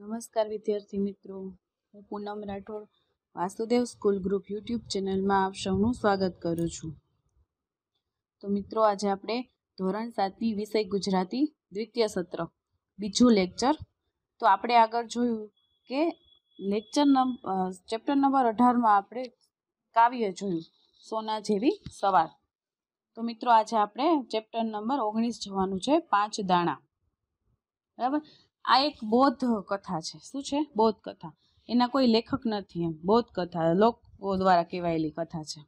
નમસ્કાર વિદ્યાર્થી મિત્રો હું Poonam Rathod Vasudev school group YouTube ચેનલમાં આપ સૌનું સ્વાગત કરું છું તો મિત્રો આજે આપણે ધોરણ સાતની વિષય ગુજરાતી દ્વિતીય સત્ર બીજું લેક્ચર તો આપણે આગળ જોયું કે લેક્ચર નંબર ચેપ્ટર નંબર અઢારમાં આપણે કાવ્ય જોયું સોના જેવી સવાર તો મિત્રો આજે આપણે ચેપ્ટર નંબર ઓગણીસ જવાનું છે પાંચ દાણા બરાબર આ એક બૌદ્ધ કથા છે શું છે બૌદ્ધ કથા એના કોઈ લેખક નથી એમ બૌદ્ધ કથા લોકો દ્વારા કહેવાયેલી કથા છે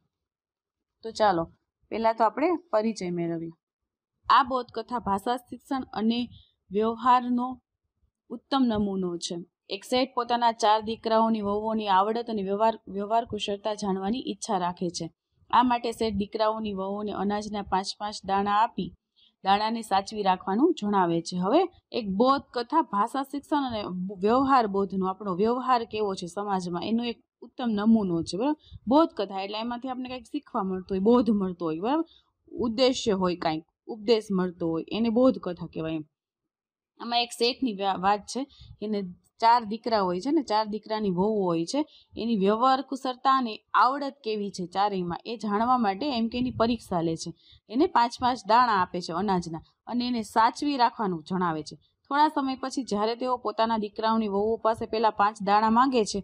તો ચાલો પહેલાં તો આપણે પરિચય મેળવીએ આ બૌદ્ધ કથા ભાષા શિક્ષણ અને વ્યવહારનો ઉત્તમ નમૂનો છે એક સેટ પોતાના ચાર દીકરાઓની વહુઓની આવડત અને વ્યવહાર વ્યવહાર કુશળતા જાણવાની ઈચ્છા રાખે છે આ માટે સેઠ દીકરાઓની વહુઓને અનાજના પાંચ પાંચ દાણા આપી દાડાને સાચવી રાખવાનું જણાવે છે હવે એક બોધ કથા ભાષા શિક્ષણ અને વ્યવહાર બોધનો આપણો વ્યવહાર કેવો છે સમાજમાં એનો એક ઉત્તમ નમૂનો છે બરાબર બોધ કથા એટલે એમાંથી આપણે કંઈક શીખવા મળતું હોય બોધ મળતો હોય બરાબર ઉદ્દેશ્ય હોય કાંઈક ઉપદેશ મળતો હોય એને બોધ કથા કહેવાય એમ આમાં એક શેઠની વાત છે એને ચાર દીકરા હોય છે ને ચાર દીકરાની વહુ હોય છે એની વ્યવહાર કુશળતા અને આવડત કેવી છે ચારેયમાં એ જાણવા માટે એમ કે એની પરીક્ષા લે છે એને પાંચ પાંચ દાણા આપે છે અનાજના અને એને સાચવી રાખવાનું જણાવે છે થોડા સમય પછી જ્યારે તેઓ પોતાના દીકરાઓની વહુઓ પાસે પહેલાં પાંચ દાણા માંગે છે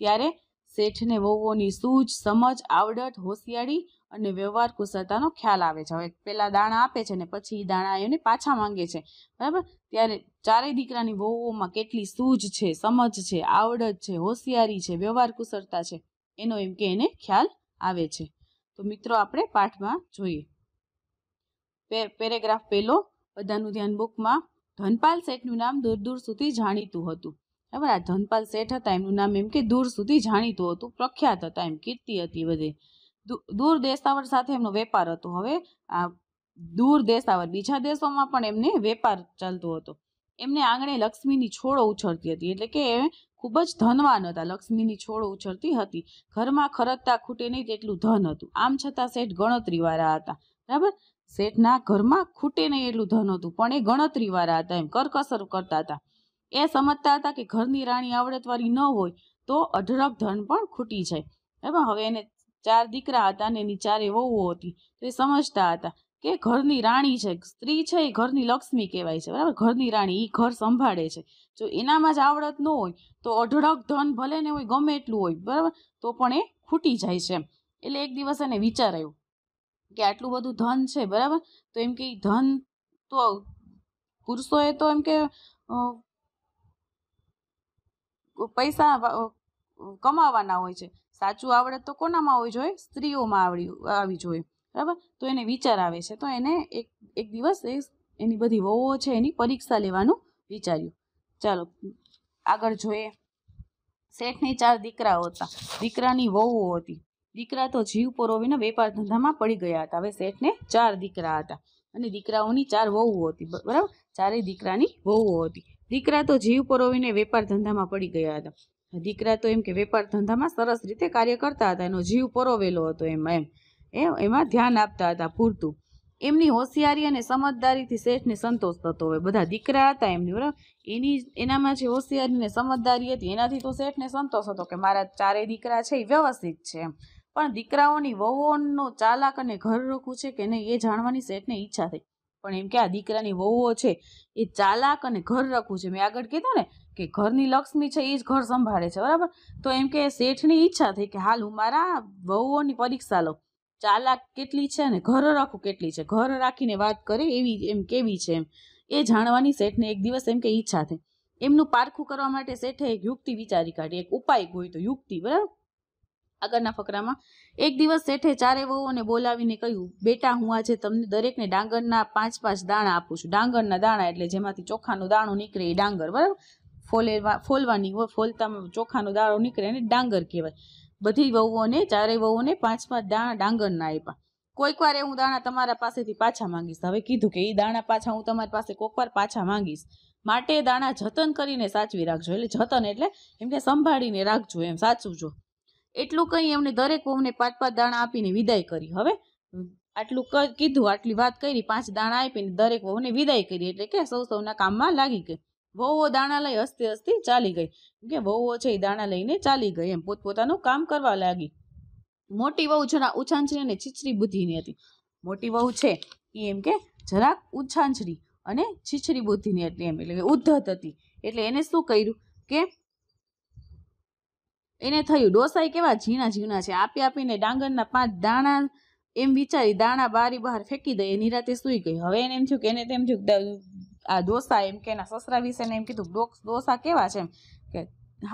ત્યારે શેઠને વહુઓની સૂઝ સમજ આવડત હોશિયારી અને વ્યવહાર કુશળતાનો ખ્યાલ આવે છે હવે પહેલાં દાણા આપે છે ને પછી દાણા એને પાછા માંગે છે બરાબર ત્યારે ચારેય દીકરાની વહુઓમાં કેટલી સૂઝ છે સમજ છે આવડત છે હોશિયારી છે વ્યવહાર કુશળતા છે એનો એમ કે એને ખ્યાલ આવે છે તો મિત્રો આપણે પાઠમાં જોઈએ પેરેગ્રાફ પહેલો બધાનું ધ્યાન બુકમાં ધનપાલ શેઠનું નામ દૂર દૂર સુધી જાણીતું હતું બરાબર આ ધનપાલ શેઠ હતા એમનું નામ એમ કે દૂર સુધી જાણીતું હતું પ્રખ્યાત હતા એમ કીર્તિ હતી બધે દૂર દેશાવર સાથે એમનો વેપાર હતો હવે આ દૂર દેશાવર બીજા દેશોમાં પણ એમને વેપાર ચાલતો હતો એમને આંગણે લક્ષ્મીની છોડો ઉછળતી હતી એટલે કે ખૂબ જ ધનવાન હતા લક્ષ્મીની છોડો ઉછળતી હતી ઘરમાં ખરજતા ખૂટે નહીં તેટલું ધન હતું આમ છતાં શેઠ ગણતરીવાળા હતા બરાબર શેઠના ઘરમાં ખૂટે નહીં એટલું ધન હતું પણ એ ગણતરીવાળા હતા એમ કરકસર કરતા હતા એ સમજતા હતા કે ઘરની રાણી આવડતવાળી ન હોય તો અઢળક ધન પણ ખૂટી જાય બરાબર હવે એને ચાર દીકરા હતા અને એની ચારે વહુઓ હતી તો એ સમજતા હતા કે ઘરની રાણી છે સ્ત્રી છે એ ઘરની લક્ષ્મી કહેવાય છે બરાબર ઘરની રાણી એ ઘર સંભાળે છે જો એનામાં જ આવડત ન હોય તો અઢળક ધન ભલે ને હોય ગમે એટલું હોય બરાબર તો પણ એ ખૂટી જાય છે એટલે એક દિવસ એને વિચાર આવ્યો કે આટલું બધું ધન છે બરાબર તો એમ કે ધન તો પુરુષોએ તો એમ કે પૈસા કમાવાના હોય છે સાચું આવડત તો કોનામાં હોવી જોઈએ સ્ત્રીઓમાં આવડી આવી જોઈએ બરાબર તો એને વિચાર આવે છે તો એને એક એક દિવસ એ એની બધી વહુઓ છે એની પરીક્ષા લેવાનું વિચાર્યું ચાલો આગળ જોઈએ શેઠની ચાર દીકરાઓ હતા દીકરાની વહુઓ હતી દીકરા તો જીવ પરોવીને વેપાર ધંધામાં પડી ગયા હતા હવે શેઠને ચાર દીકરા હતા અને દીકરાઓની ચાર વહુઓ હતી બરાબર ચારેય દીકરાની વહુઓ હતી દીકરા તો જીવ પરોવીને વેપાર ધંધામાં પડી ગયા હતા દીકરા તો એમ કે વેપાર ધંધામાં સરસ રીતે કાર્ય કરતા હતા એનો જીવ પરોવેલો હતો એમ એમ એમ એમાં ધ્યાન આપતા હતા પૂરતું એમની હોશિયારી અને સમજદારીથી શેઠને સંતોષ થતો હોય બધા દીકરા હતા એમની બરાબર એની એનામાં જે હોશિયારી અને સમજદારી હતી એનાથી તો શેઠને સંતોષ હતો કે મારા ચારેય દીકરા છે એ વ્યવસ્થિત છે એમ પણ દીકરાઓની વહુઓનો ચાલાક અને ઘર રોકવું છે કે નહીં એ જાણવાની શેઠને ઈચ્છા થઈ પણ એમ કે આ દીકરાની વહુઓ છે એ ચાલાક અને ઘર રાખવું છે મેં આગળ કીધું ને કે ઘરની લક્ષ્મી છે એ જ ઘર સંભાળે છે બરાબર તો એમ કે શેઠની ઈચ્છા થઈ કે હાલ હું મારા વહુઓની પરીક્ષા લઉં ચાલાક કેટલી છે અને ઘર રાખવું કેટલી છે ઘર રાખીને વાત કરે એવી એમ કેવી છે એમ એ જાણવાની શેઠને એક દિવસ એમ કે ઈચ્છા થઈ એમનું પારખું કરવા માટે શેઠે એક યુક્તિ વિચારી કાઢી એક ઉપાય હોય તો યુક્તિ બરાબર આગળના ફકરામાં એક દિવસ શેઠે ચારે વહુઓને બોલાવીને કહ્યું બેટા હું આજે તમને દરેકને ડાંગરના પાંચ પાંચ દાણા આપું છું ડાંગરના દાણા એટલે જેમાંથી ચોખાનું દાણું નીકળે એ ડાંગર બરાબર ફોલેવા ફોલવાની હોય ફોલતા ચોખાનો દાણો નીકળે એને ડાંગર કહેવાય બધી વહુઓને ચારે વહુઓને પાંચ પાંચ દાણા ડાંગરના આપ્યા કોઈક વાર હું દાણા તમારા પાસેથી પાછા માંગીશ હવે કીધું કે એ દાણા પાછા હું તમારી પાસે કોઈક વાર પાછા માંગીશ માટે દાણા જતન કરીને સાચવી રાખજો એટલે જતન એટલે એમ કે સંભાળીને રાખજો એમ સાચવજો એટલું કહી એમને દરેક વહુને પાંચ પાંચ દાણા આપીને વિદાય કરી હવે આટલું કીધું આટલી વાત કરી પાંચ દાણા આપીને દરેક વહુને વિદાય કરી એટલે કે સૌ સૌના કામમાં લાગી ગઈ વહુઓ દાણા લઈ હસતી હસતી ચાલી ગઈ કે વહુઓ છે એ દાણા લઈને ચાલી ગઈ એમ પોતપોતાનું કામ કરવા લાગી મોટી વહુ જરા ઉછાંછરી અને છીછરી બુદ્ધિની હતી મોટી વહુ છે એ એમ કે જરાક ઉછાંછરી અને છીછરી બુદ્ધિની હતી એમ એટલે ઉદ્ધત હતી એટલે એને શું કર્યું કે એને થયું ડોસાઈ કેવા ઝીણા ઝીણા છે આપી આપીને ડાંગરના પાંચ દાણા એમ વિચારી દાણા બારી બહાર ફેંકી દઈ એની રાતે સૂઈ ગઈ હવે એને એમ થયું કે એને તેમ થયું આ ડોસા એમ કે એના સસરા વિશે એમ કીધું ડોસા કેવા છે એમ કે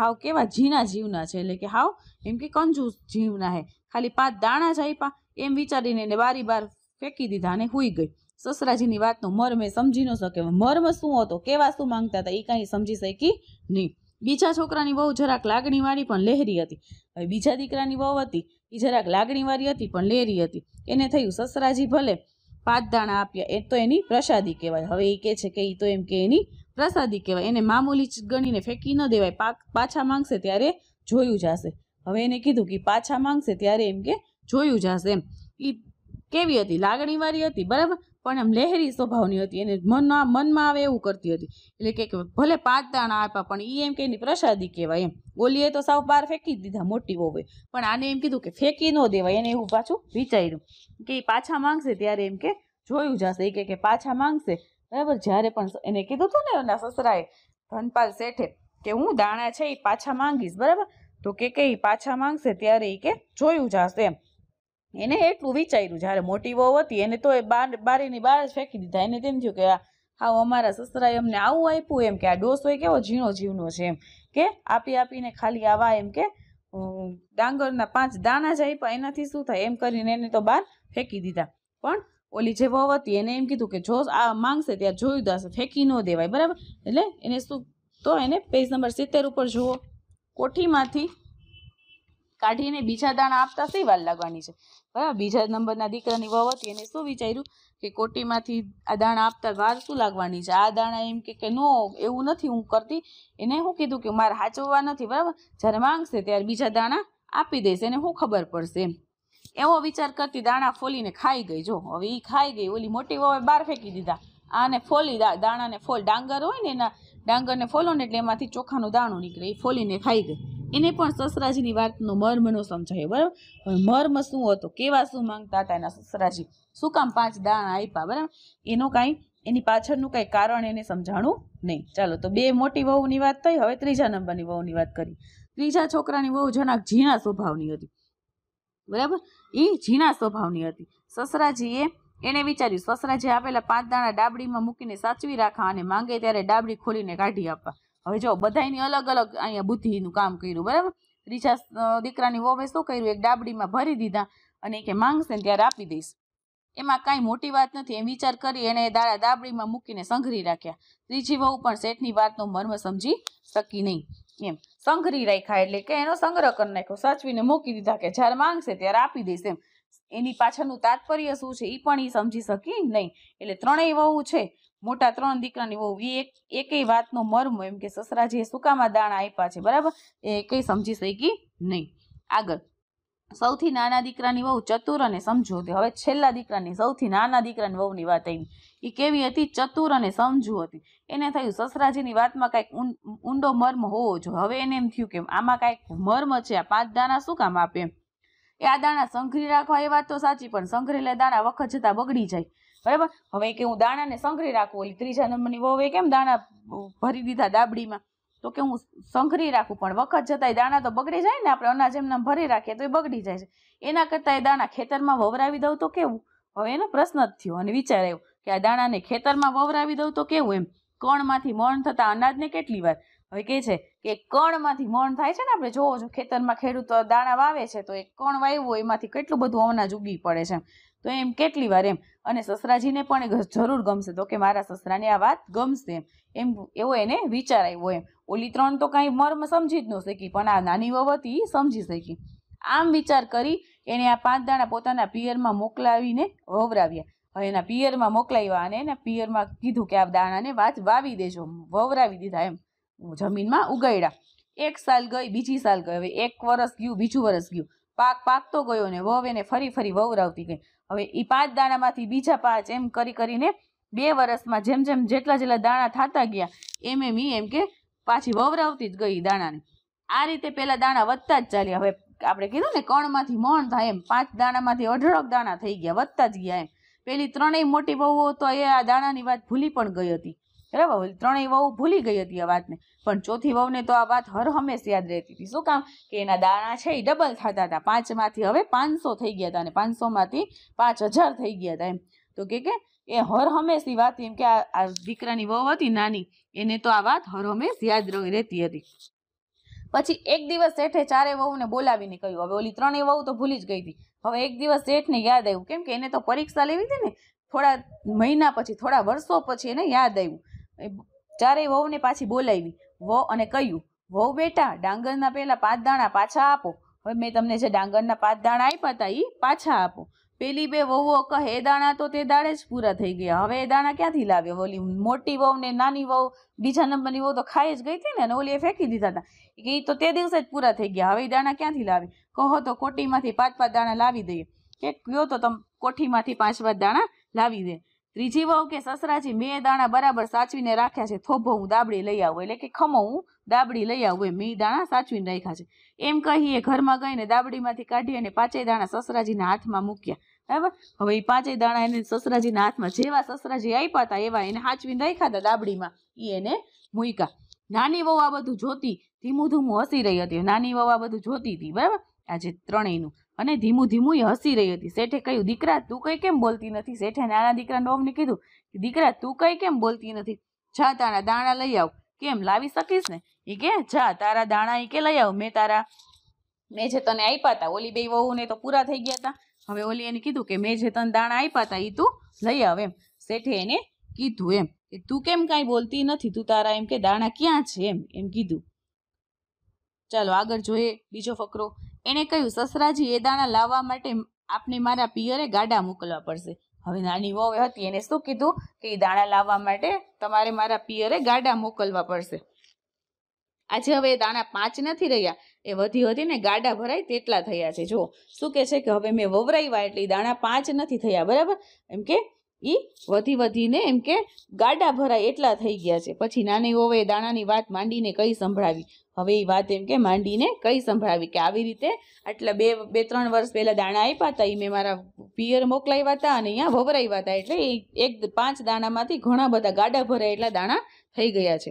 હાવ કેવા ઝીણા જીવના છે એટલે કે હાવ એમ કે કંજૂસ જીવના હે ખાલી પાંચ દાણા જ આપ્યા એમ વિચારીને એને બારી બાર ફેંકી દીધા અને હુઈ ગઈ સસરાજીની વાતનો મર્મ એ સમજી ન શકે મર્મ શું હતો કેવા શું માંગતા હતા એ કાંઈ સમજી શકી નહીં બીજા છોકરાની બહુ જરાક લાગણીવાળી પણ લહેરી હતી હવે બીજા દીકરાની બહુ હતી એ જરાક લાગણીવાળી હતી પણ લહેરી હતી એને થયું સસરાજી ભલે પાંચ દાણા આપ્યા એ તો એની પ્રસાદી કહેવાય હવે એ કહે છે કે એ તો એમ કે એની પ્રસાદી કહેવાય એને મામૂલી ગણીને ફેંકી ન દેવાય પાક પાછા માંગશે ત્યારે જોયું જશે હવે એને કીધું કે પાછા માંગશે ત્યારે એમ કે જોયું જશે એમ એ કેવી હતી લાગણીવાળી હતી બરાબર પણ એમ લહેરી સ્વભાવની હતી એને મનમાં મનમાં આવે એવું કરતી હતી એટલે કે ભલે પાંચ દાણા આપ્યા પણ એ એમ કે એની પ્રસાદી કહેવાય એમ ઓલીએ તો સાવ બહાર ફેંકી દીધા મોટી હોવે પણ આને એમ કીધું કે ફેંકી ન દેવાય એને એવું પાછું વિચાર્યું કે એ પાછા માંગશે ત્યારે એમ કે જોયું જશે એ કે પાછા માંગશે બરાબર જ્યારે પણ એને કીધું હતું ને એના સસરાએ ધનપાલ શેઠે કે હું દાણા છે એ પાછા માંગીશ બરાબર તો કે કે એ પાછા માંગશે ત્યારે એ કે જોયું જશે એમ એને એટલું વિચાર્યું જ્યારે મોટી વહુ હતી એને તો એ બાર બારીની બહાર જ ફેંકી દીધા એને તેમ થયું કે હા અમારા સસરાએ અમને આવું આપ્યું એમ કે આ ડોસો એ કેવો ઝીણો જીવનો છે એમ કે આપી આપીને ખાલી આવા એમ કે ડાંગરના પાંચ દાણા જ આપ્યા એનાથી શું થાય એમ કરીને એને તો બહાર ફેંકી દીધા પણ ઓલી જે વહુ હતી એને એમ કીધું કે જો આ માંગશે ત્યાં જોયું દાશે ફેંકી ન દેવાય બરાબર એટલે એને શું તો એને પેજ નંબર સિત્તેર ઉપર જુઓ કોઠીમાંથી કાઢીને બીજા દાણા આપતા સહી વાર લાગવાની છે બરાબર બીજા નંબરના દીકરાની વહુ હતી એને શું વિચાર્યું કે કોટીમાંથી આ દાણા આપતા વાર શું લાગવાની છે આ દાણા એમ કે કે નો એવું નથી હું કરતી એને શું કીધું કે મારે હાચવવા નથી બરાબર જ્યારે માંગશે ત્યારે બીજા દાણા આપી દઈશ એને શું ખબર પડશે એમ એવો વિચાર કરતી દાણા ફોલીને ખાઈ ગઈ જો હવે એ ખાઈ ગઈ ઓલી મોટી વહુએ બહાર ફેંકી દીધા આને ફોલી દાણાને ફોલ ડાંગર હોય ને એના ડાંગરને ફોલો ને એટલે એમાંથી ચોખાનું દાણો નીકળે એ ફોલીને ખાઈ ગઈ એને પણ સસરાજીની વાતનો મર્મ ન સમજાયો બરાબર મર્મ શું હતો કેવા શું માંગતા હતા એના સસરાજી શું કામ પાંચ દાણા આપ્યા બરાબર એનો કાંઈ એની પાછળનું કાંઈ કારણ એને સમજાણું નહીં ચાલો તો બે મોટી વહુની વાત થઈ હવે ત્રીજા નંબરની વહુની વાત કરી ત્રીજા છોકરાની વહુ જણાક ઝીણા સ્વભાવની હતી બરાબર એ ઝીણા સ્વભાવની હતી સસરાજીએ એણે વિચાર્યું જે આપેલા પાંચ દાણા ડાબડીમાં મૂકીને સાચવી રાખા અને માંગે ત્યારે ડાબડી ખોલીને કાઢી આપવા હવે જો બધાની અલગ અલગ અહીંયા બુદ્ધિનું કામ કર્યું બરાબર ત્રીજા દીકરાની વોવે શું કર્યું એક ડાબડીમાં ભરી દીધા અને કે માંગશે ને ત્યારે આપી દઈશ એમાં કાંઈ મોટી વાત નથી એમ વિચાર કરી એણે દાળા દાબડીમાં મૂકીને સંઘરી રાખ્યા ત્રીજી વહુ પણ શેઠની વાતનો મર્મ સમજી શકી નહીં એમ સંઘરી રાખ્યા એટલે કે એનો સંગ્રહ કરી નાખ્યો સાચવીને મૂકી દીધા કે જ્યારે માંગશે ત્યારે આપી દઈશ એમ એની પાછળનું તાત્પર્ય શું છે એ પણ એ સમજી શકી નહીં એટલે ત્રણેય વહુ છે મોટા ત્રણ દીકરાની વહુ એ એક એકેય વાતનો મર્મ એમ કે સસરાજીએ સુકામાં દાણા આપ્યા છે બરાબર એ એકેય સમજી શકી નહીં આગળ સૌથી નાના દીકરાની વહુ ચતુર અને સમજુ હતી હવે છેલ્લા દીકરાની સૌથી નાના દીકરાની વહુની વાત આવી એ કેવી હતી ચતુર અને સમજુ હતી એને થયું સસરાજીની વાતમાં કાંઈક ઊંડો મર્મ હોવો જોઈએ હવે એને એમ થયું કે આમાં કાંઈક મર્મ છે આ પાંચ દાણા શું કામ આપે એમ એ આ દાણા સંઘરી રાખવા એ વાત તો સાચી પણ સંઘરેલા દાણા વખત જતાં બગડી જાય બરાબર હવે કે હું દાણાને સંઘરી રાખું ઓલી ત્રીજા નંબરની વહુએ કેમ દાણા ભરી દીધા દાબડીમાં તો કે હું સંઘરી રાખું પણ વખત જતાં દાણા તો બગડી જાય ને આપણે અનાજ એમને ભરી રાખીએ તો એ બગડી જાય છે એના કરતાં એ દાણા ખેતરમાં વવરાવી દઉં તો કેવું હવે એનો પ્રશ્ન જ થયો અને વિચાર આવ્યો કે આ દાણાને ખેતરમાં વવરાવી દઉં તો કેવું એમ કણમાંથી મણ થતા અનાજને કેટલી વાર હવે કે છે કે કણમાંથી મણ થાય છે ને આપણે જોવો છો ખેતરમાં ખેડૂત દાણા વાવે છે તો એ કણ વાવ્યું એમાંથી કેટલું બધું અવનાજ ઉગી પડે છે તો એમ કેટલી વાર એમ અને સસરાજીને પણ જરૂર ગમશે તો કે મારા સસરાને આ વાત ગમશે એમ એવો એને વિચાર આવ્યો એમ ઓલી ત્રણ તો કાંઈ મર્મ સમજી જ ન શકી પણ આ નાની વવતી સમજી શકી આમ વિચાર કરી એને આ પાંચ દાણા પોતાના પિયરમાં મોકલાવીને વવરાવ્યા હવે એના પિયરમાં મોકલાવ્યા અને એના પિયરમાં કીધું કે આ દાણાને વાત વાવી દેજો વવરાવી દીધા એમ જમીનમાં ઉગાડ્યા એક સાલ ગઈ બીજી સાલ ગઈ હવે એક વરસ ગયું બીજું વરસ ગયું પાક પાકતો ગયો ને વવ એને ફરી ફરી વવરાવતી ગઈ હવે એ પાંચ દાણામાંથી બીજા પાંચ એમ કરી કરીને બે વરસમાં જેમ જેમ જેટલા જેટલા દાણા થતા ગયા એમ એમ ઈ એમ કે પાછી વવરાવતી જ ગઈ દાણાને આ રીતે પેલા દાણા વધતા જ ચાલ્યા હવે આપણે કીધું ને કણમાંથી મણ થાય એમ પાંચ દાણામાંથી અઢળક દાણા થઈ ગયા વધતા જ ગયા એમ પેલી ત્રણેય મોટી વહુઓ તો એ આ દાણાની વાત ભૂલી પણ ગઈ હતી બરાબર ત્રણેય વહુ ભૂલી ગઈ હતી આ વાતને પણ ચોથી વહુને તો આ વાત હર હંમેશ યાદ રહેતી હતી શું કામ કે એના દાણા છે એ ડબલ થતા હતા પાંચમાંથી હવે પાંચસો થઈ ગયા હતા અને પાંચસોમાંથી પાંચ હજાર થઈ ગયા હતા એમ તો કે કે એ હર હંમેશ વાત એમ કે આ દીકરાની વહુ હતી નાની એને તો આ વાત હર હંમેશ યાદ રહેતી હતી પછી એક દિવસ શેઠે ચારે વહુને બોલાવીને કહ્યું હવે ઓલી ત્રણેય વહુ તો ભૂલી જ ગઈ હતી હવે એક દિવસ શેઠને યાદ આવ્યું કેમ કે એને તો પરીક્ષા લેવી હતી ને થોડા મહિના પછી થોડા વર્ષો પછી એને યાદ આવ્યું ચારેય વહુને પાછી બોલાવી વહુ અને કહ્યું વહુ બેટા ડાંગરના પહેલાં પાંચ દાણા પાછા આપો હવે મેં તમને જે ડાંગરના પાંચ દાણા આપ્યા હતા એ પાછા આપો પેલી બે વહુઓ કહે એ દાણા તો તે દાડે જ પૂરા થઈ ગયા હવે એ દાણા ક્યાંથી લાવ્યો ઓલી મોટી વહુ ને નાની વહુ બીજા નંબરની વહુ તો ખાઈ જ ગઈ હતી ને ઓલી એ ફેંકી દીધા હતા કે એ તો તે દિવસે જ પૂરા થઈ ગયા હવે એ દાણા ક્યાંથી લાવે કહો તો કોઠીમાંથી પાંચ પાંચ દાણા લાવી દઈએ કે કયો તો તમે કોઠીમાંથી પાંચ પાંચ દાણા લાવી દે ત્રીજી વહુ કે સસરાજી મેં દાણા બરાબર સાચવીને રાખ્યા છે થોભો હું દાબડી લઈ આવું એટલે કે ખમો હું દાબડી લઈ આવું મેં દાણા સાચવીને રાખ્યા છે એમ કહીએ ઘરમાં ગઈને દાબડીમાંથી કાઢી અને પાંચેય દાણા સસરાજીના હાથમાં મૂક્યા બરાબર હવે એ પાંચેય દાણા એને સસરાજીના હાથમાં જેવા સસરાજી આપ્યા હતા એવા એને સાચવીને રાખ્યા હતા દાબડીમાં એ એને મૂક્યા નાની વહુ આ બધું જોતી ધીમું ધીમું હસી રહી હતી નાની વહુ આ બધું જોતી હતી બરાબર આજે ત્રણેયનું અને ધીમું ધીમું એ હસી રહી હતી શેઠે કહ્યું દીકરા તું કઈ કેમ બોલતી નથી શેઠે નાના દીકરા નોમને કીધું કે દીકરા તું કઈ કેમ બોલતી નથી જા તારા દાણા લઈ આવ કેમ લાવી શકીશ ને એ કે જા તારા દાણા એ કે લઈ આવ મેં તારા મેં જે તને આપ્યા હતા ઓલી બે વહુને તો પૂરા થઈ ગયા હતા હવે ઓલી એને કીધું કે મેં જે તને દાણા આપ્યા હતા એ તું લઈ આવ એમ શેઠે એને કીધું એમ કે તું કેમ કાંઈ બોલતી નથી તું તારા એમ કે દાણા ક્યાં છે એમ એમ કીધું ચાલો આગળ જોઈએ બીજો ફકરો એણે કહ્યું સસરાજી એ દાણા લાવવા માટે આપને મારા પિયરે ગાડા મોકલવા પડશે હવે નાની વહુ હતી એને શું કીધું કે એ દાણા લાવવા માટે તમારે મારા પિયરે ગાડા મોકલવા પડશે આજે હવે એ દાણા પાંચ નથી રહ્યા એ વધી વધીને ગાડા ભરાય તેટલા થયા છે જો શું કહે છે કે હવે મેં વવરાવ્યા એટલે એ દાણા પાંચ નથી થયા બરાબર એમ કે એ વધી વધીને એમ કે ગાડા ભરાય એટલા થઈ ગયા છે પછી નાની વહુએ દાણાની વાત માંડીને કઈ સંભળાવી હવે એ વાત એમ કે માંડીને કઈ સંભળાવી કે આવી રીતે આટલા બે બે ત્રણ વર્ષ પહેલાં દાણા આપ્યા હતા એ મેં મારા પિયર મોકલાવ્યા હતા અને અહીંયા વવરાવ્યા હતા એટલે એક પાંચ દાણામાંથી ઘણા બધા ગાડા ભરાય એટલા દાણા થઈ ગયા છે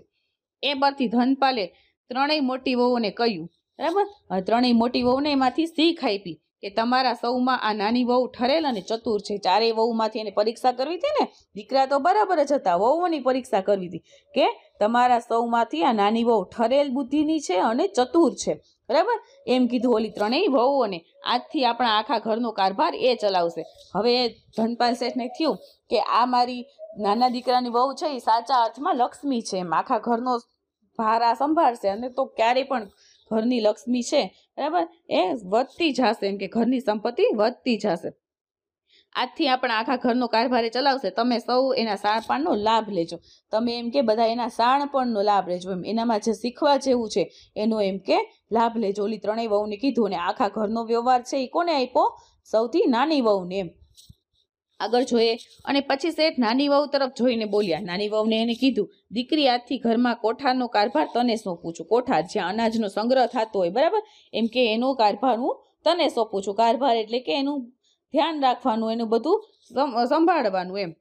એ પરથી ધનપાલે ત્રણેય મોટી વહુને કહ્યું બરાબર ત્રણેય મોટી વહુને એમાંથી શીખ આપી કે તમારા સૌમાં આ નાની વહુ ઠરેલ અને ચતુર છે ચારેય વહુમાંથી એને પરીક્ષા કરવી હતી ને દીકરા તો બરાબર જ હતા વહુઓની પરીક્ષા કરવી હતી કે તમારા સૌમાંથી આ નાની વહુ ઠરેલ બુદ્ધિની છે અને ચતુર છે બરાબર એમ કીધું ઓલી ત્રણેય વહુઓને આજથી આપણા આખા ઘરનો કારભાર એ ચલાવશે હવે ધનપાલ શેઠને થયું કે આ મારી નાના દીકરાની વહુ છે એ સાચા અર્થમાં લક્ષ્મી છે એમ આખા ઘરનો ભારા સંભાળશે અને તો ક્યારેય પણ ઘરની લક્ષ્મી છે બરાબર એ વધતી જશે એમ કે ઘરની સંપત્તિ વધતી જશે આજથી આપણે આખા ઘરનો કારભારે ચલાવશે તમે સૌ એના સાણપણનો લાભ લેજો તમે એમ કે બધા એના સાણપણનો લાભ લેજો એમ એનામાં જે શીખવા જેવું છે એનો એમ કે લાભ લેજો ઓલી ત્રણેય વહુને કીધું ને આખા ઘરનો વ્યવહાર છે એ કોને આપ્યો સૌથી નાની વહુને એમ આગળ જોઈએ અને પછી શેઠ નાની વહુ તરફ જોઈને બોલ્યા નાની વહુને એને કીધું દીકરી આજથી ઘરમાં કોઠારનો કારભાર તને સોંપું છું કોઠાર જ્યાં અનાજનો સંગ્રહ થતો હોય બરાબર એમ કે એનો કારભાર હું તને સોંપું છું કારભાર એટલે કે એનું ધ્યાન રાખવાનું એનું બધું સંભાળવાનું એમ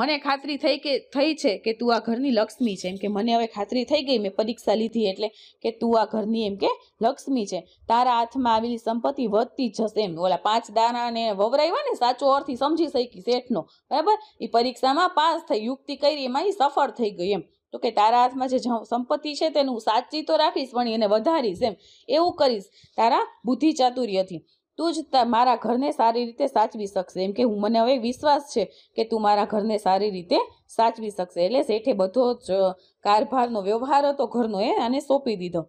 મને ખાતરી થઈ કે થઈ છે કે તું આ ઘરની લક્ષ્મી છે એમ કે મને હવે ખાતરી થઈ ગઈ મેં પરીક્ષા લીધી એટલે કે તું આ ઘરની એમ કે લક્ષ્મી છે તારા હાથમાં આવેલી સંપત્તિ વધતી જશે એમ ઓલા પાંચ દાણાને વવરાવ્યા ને સાચો અર્થ સમજી શકી શેઠનો બરાબર એ પરીક્ષામાં પાસ થઈ યુક્તિ કરી એમાં એ સફળ થઈ ગઈ એમ તો કે તારા હાથમાં જે સંપત્તિ છે તેનું સાચી તો રાખીશ પણ એને વધારીશ એમ એવું કરીશ તારા બુદ્ધિ ચાતુર્યથી તું જ મારા ઘરને સારી રીતે સાચવી શકશે એમ કે હું મને હવે વિશ્વાસ છે કે તું મારા ઘરને સારી રીતે સાચવી શકશે એટલે શેઠે બધો જ કારભારનો વ્યવહાર હતો ઘરનો એ અને સોંપી દીધો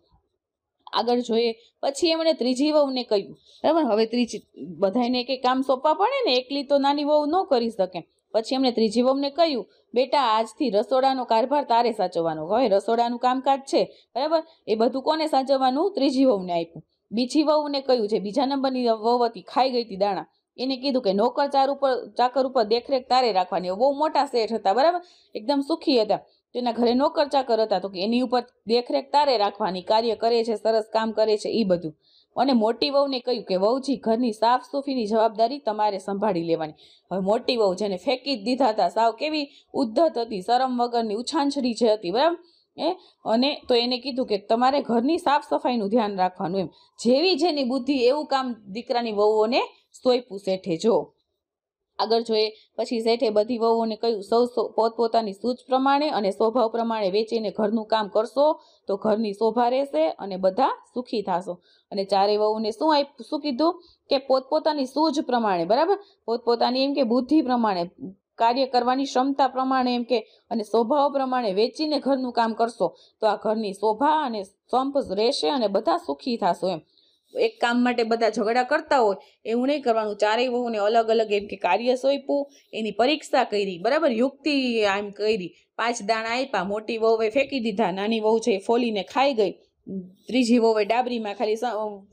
આગળ જોઈએ પછી એમણે ત્રીજી વહુને કહ્યું બરાબર હવે ત્રીજી બધાને એક કામ સોંપવા પડે ને એકલી તો નાની વહુ ન કરી શકે પછી એમણે ત્રીજી વહુને કહ્યું બેટા આજથી રસોડાનો કારભાર તારે સાચવવાનો હવે રસોડાનું કામકાજ છે બરાબર એ બધું કોને સાચવવાનું ત્રીજી વહુને આપ્યું બીજી વહુને કહ્યું છે બીજા નંબરની વહુ હતી ખાઈ ગઈ હતી દાણા એને કીધું કે નોકર ચાર ઉપર ચાકર ઉપર દેખરેખ તારે રાખવાની બહુ મોટા શેઠ હતા બરાબર એકદમ સુખી હતા તેના ઘરે નોકર ચાકર હતા તો કે એની ઉપર દેખરેખ તારે રાખવાની કાર્ય કરે છે સરસ કામ કરે છે એ બધું અને મોટી વહુને કહ્યું કે વહુજી ઘરની સાફ સુફીની જવાબદારી તમારે સંભાળી લેવાની હવે મોટી વહુ જેને ફેંકી જ દીધા હતા સાવ કેવી ઉદ્ધત હતી શરમ વગરની ઉછાંછડી જે હતી બરાબર એ અને તો એને કીધું કે તમારે ઘરની સાફ સફાઈનું ધ્યાન રાખવાનું એમ જેવી જેની બુદ્ધિ એવું કામ દીકરાની વહુઓને સોંપ્યું શેઠે જો આગળ જોઈએ પછી શેઠે બધી વહુઓને કહ્યું સૌ પોતપોતાની સૂચ પ્રમાણે અને સ્વભાવ પ્રમાણે વેચીને ઘરનું કામ કરશો તો ઘરની શોભા રહેશે અને બધા સુખી થશો અને ચારે વહુને શું આપ શું કીધું કે પોતપોતાની સૂઝ પ્રમાણે બરાબર પોતપોતાની એમ કે બુદ્ધિ પ્રમાણે કાર્ય કરવાની ક્ષમતા પ્રમાણે એમ કે અને સ્વભાવ પ્રમાણે વેચીને ઘરનું કામ કરશો તો આ ઘરની શોભા અને સંપ રહેશે અને બધા સુખી થશો એમ એક કામ માટે બધા ઝઘડા કરતા હોય એવું નહીં કરવાનું ચારેય વહુને અલગ અલગ એમ કે કાર્ય સોંપ્યું એની પરીક્ષા કરી બરાબર યુક્તિ આમ કરી પાંચ દાણા આપ્યા મોટી વહુએ ફેંકી દીધા નાની વહુ છે એ ફોલીને ખાઈ ગઈ ત્રીજી વોવે ડાબરીમાં ખાલી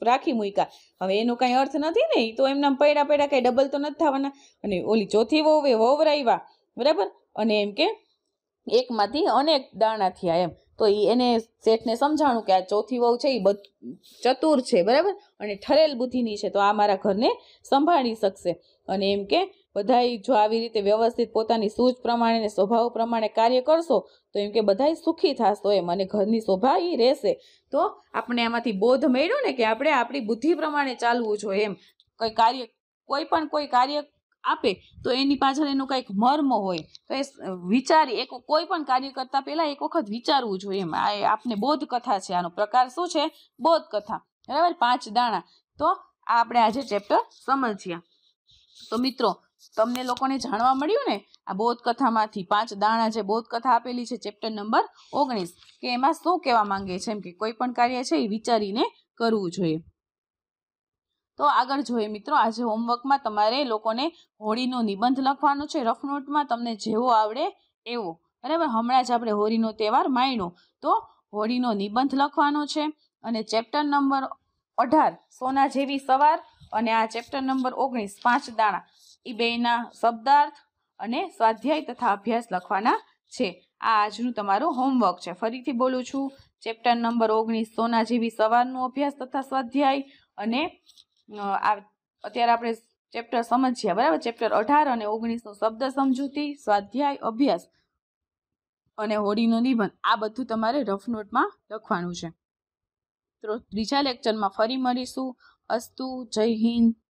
રાખી મૂક્યા હવે એનો કાંઈ અર્થ નથી ને એ તો એમના પૈડા પૈડા કાંઈ ડબલ તો નથી થવાના અને ઓલી ચોથી વોવે વવરાવ્યા બરાબર અને એમ કે એકમાંથી અનેક દાણા થયા એમ તો એને શેઠને સમજાણું કે આ ચોથી વહુ છે એ ચતુર છે બરાબર અને ઠરેલ બુદ્ધિની છે તો આ મારા ઘરને સંભાળી શકશે અને એમ કે બધાય જો આવી રીતે વ્યવસ્થિત પોતાની સૂઝ પ્રમાણે ને સ્વભાવ પ્રમાણે કાર્ય કરશો તો એમ કે બધાય સુખી થશો એમ અને ઘરની શોભા એ રહેશે તો આપણે આમાંથી બોધ મેળ્યો ને કે આપણે આપણી બુદ્ધિ પ્રમાણે ચાલવું જોઈએ એમ કંઈ કાર્ય કોઈ પણ કોઈ કાર્ય આપે તો એની પાછળ એનું કંઈક મર્મ હોય તો એ વિચારી એક કોઈ પણ કાર્ય કરતાં પહેલાં એક વખત વિચારવું જોઈએ એમ આ આપને બોધ કથા છે આનો પ્રકાર શું છે બોધ કથા બરાબર પાંચ દાણા તો આ આપણે આજે ચેપ્ટર સમજ્યા તો મિત્રો તમને લોકોને જાણવા મળ્યું ને આ બોધકથામાંથી પાંચ દાણા જે બોધ કથા આપેલી છે ચેપ્ટર નંબર ઓગણીસ કે એમાં શું કહેવા માંગે છે એમ કે કોઈ પણ કાર્ય છે એ વિચારીને કરવું જોઈએ તો આગળ જોઈએ મિત્રો આજે હોમવર્કમાં તમારે લોકોને હોળીનો નિબંધ લખવાનો છે રફ નોટમાં તમને જેવો આવડે એવો બરાબર હમણાં જ આપણે હોળીનો તહેવાર માણ્યો તો હોળીનો નિબંધ લખવાનો છે અને ચેપ્ટર નંબર અઢાર સોના જેવી સવાર અને આ ચેપ્ટર નંબર ઓગણીસ પાંચ દાણા ઈબેના શબ્દાર્થ અને સ્વાધ્યાય તથા અભ્યાસ લખવાના છે આ આજનું તમારું હોમવર્ક છે ફરીથી બોલું છું ચેપ્ટર નંબર ઓગણીસ સોના જેવી સવારનો અભ્યાસ તથા સ્વાધ્યાય અને અત્યારે આપણે ચેપ્ટર સમજ્યા બરાબર ચેપ્ટર અઢાર અને ઓગણીસનો શબ્દ સમજૂતી સ્વાધ્યાય અભ્યાસ અને હોડીનો નિબંધ આ બધું તમારે રફ નોટમાં લખવાનું છે તો ત્રીજા લેક્ચરમાં ફરી મળીશું અસ્તુ જય હિન્દ